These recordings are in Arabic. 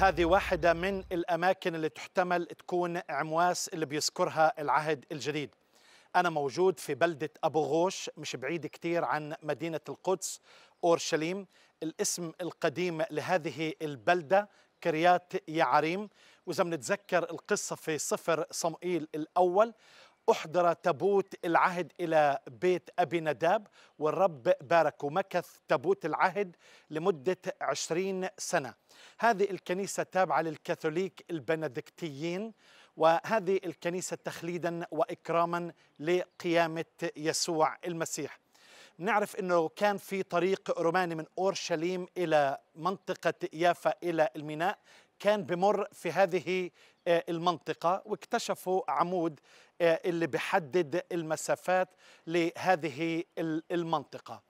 هذه واحدة من الأماكن اللي تحتمل تكون عمواس اللي بيذكرها العهد الجديد أنا موجود في بلدة أبو غوش مش بعيد كتير عن مدينة القدس أورشليم الاسم القديم لهذه البلدة كريات يعريم وإذا بنتذكر القصة في سفر صموئيل الأول أحضر تابوت العهد إلى بيت أبي نداب والرب بارك ومكث تابوت العهد لمدة عشرين سنة هذه الكنيسة تابعة للكاثوليك البندكتيين وهذه الكنيسة تخليدا وإكراما لقيامة يسوع المسيح نعرف أنه كان في طريق روماني من أورشليم إلى منطقة يافا إلى الميناء كان بمر في هذه آه، المنطقة واكتشفوا عمود آه، اللي بيحدد المسافات لهذه المنطقة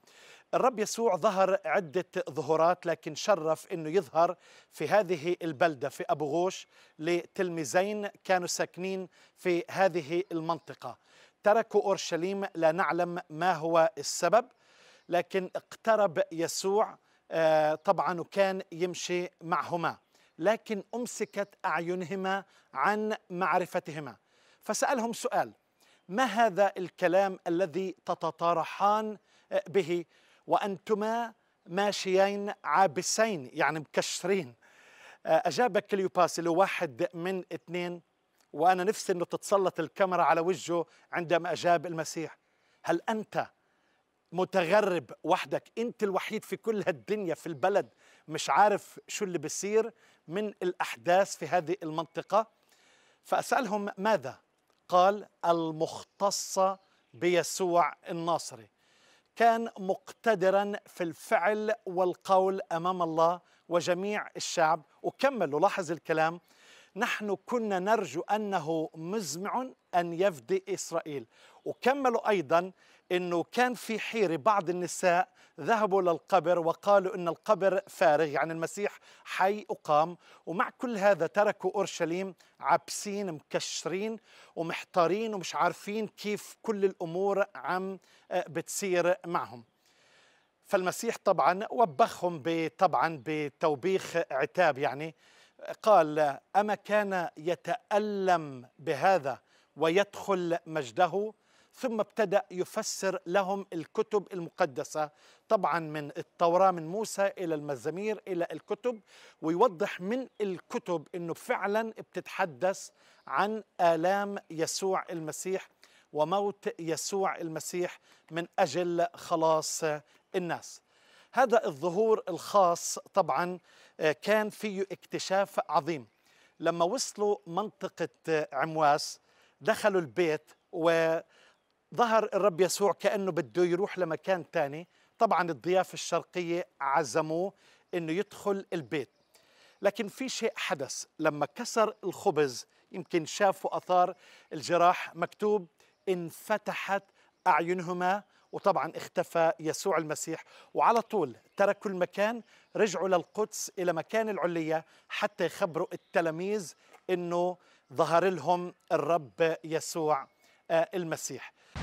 الرب يسوع ظهر عدة ظهورات لكن شرف أنه يظهر في هذه البلدة في أبو غوش لتلميذين كانوا ساكنين في هذه المنطقة تركوا أورشليم لا نعلم ما هو السبب لكن اقترب يسوع آه، طبعا وكان يمشي معهما لكن أمسكت أعينهما عن معرفتهما فسألهم سؤال ما هذا الكلام الذي تتطارحان به وأنتما ماشيين عابسين يعني مكشرين آه، أجاب كليوباس اللي واحد من اثنين وأنا نفسي أنه تتسلط الكاميرا على وجهه عندما أجاب المسيح هل أنت متغرب وحدك انت الوحيد في كل هالدنيا في البلد مش عارف شو اللي بصير من الاحداث في هذه المنطقه فاسالهم ماذا قال المختصه بيسوع الناصري كان مقتدرا في الفعل والقول امام الله وجميع الشعب وكملوا لاحظ الكلام نحن كنا نرجو أنه مزمع أن يفدي إسرائيل وكملوا أيضا أنه كان في حيرة بعض النساء ذهبوا للقبر وقالوا أن القبر فارغ يعني المسيح حي أقام ومع كل هذا تركوا أورشليم عبسين مكشرين ومحتارين ومش عارفين كيف كل الأمور عم آه، بتصير معهم فالمسيح طبعا وبخهم طبعا بتوبيخ عتاب يعني قال أما كان يتألم بهذا ويدخل مجده ثم ابتدأ يفسر لهم الكتب المقدسة طبعا من التوراة من موسى إلى المزامير إلى الكتب ويوضح من الكتب أنه فعلا بتتحدث عن آلام يسوع المسيح وموت يسوع المسيح من أجل خلاص الناس هذا الظهور الخاص طبعا آه، كان فيه اكتشاف عظيم لما وصلوا منطقة آه، عمواس دخلوا البيت وظهر الرب يسوع كأنه بده يروح لمكان ثاني طبعا الضيافة الشرقية عزموه أنه يدخل البيت لكن في شيء حدث لما كسر الخبز يمكن شافوا أثار الجراح مكتوب انفتحت أعينهما وطبعا اختفى يسوع المسيح وعلى طول تركوا المكان رجعوا للقدس إلى مكان العلية حتى يخبروا التلاميذ أنه ظهر لهم الرب يسوع آه، المسيح